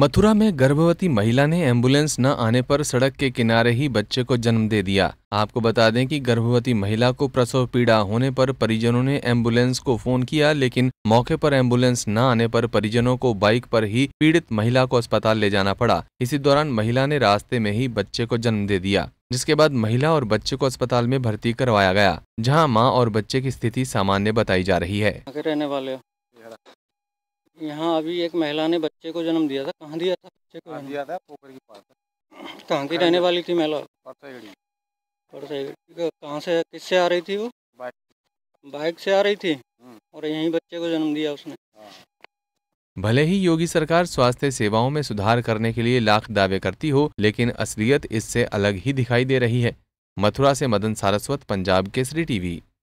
मथुरा में गर्भवती महिला ने एम्बुलेंस न आने पर सड़क के किनारे ही बच्चे को जन्म दे दिया आपको बता दें कि गर्भवती महिला को प्रसव पीड़ा होने पर परिजनों ने एम्बुलेंस को फोन किया लेकिन मौके पर एम्बुलेंस न आने पर परिजनों को बाइक पर ही पीड़ित महिला को अस्पताल ले जाना पड़ा इसी दौरान महिला ने रास्ते में ही बच्चे को जन्म दे दिया जिसके बाद महिला और बच्चे को अस्पताल में भर्ती करवाया गया जहाँ माँ और बच्चे की स्थिति सामान्य बताई जा रही है यहाँ अभी एक महिला ने बच्चे को जन्म दिया था कहाँ दिया था बच्चे को दिया था पोखर के पास कहाँ की रहने वाली थी महिला कहाँ से किससे आ रही थी वो बाइक बाइक से आ रही थी हम्म। और यही बच्चे को जन्म दिया उसने हाँ। भले ही योगी सरकार स्वास्थ्य सेवाओं में सुधार करने के लिए लाख दावे करती हो लेकिन असलियत इससे अलग ही दिखाई दे रही है मथुरा से मदन सारस्वत पंजाब केसरी टीवी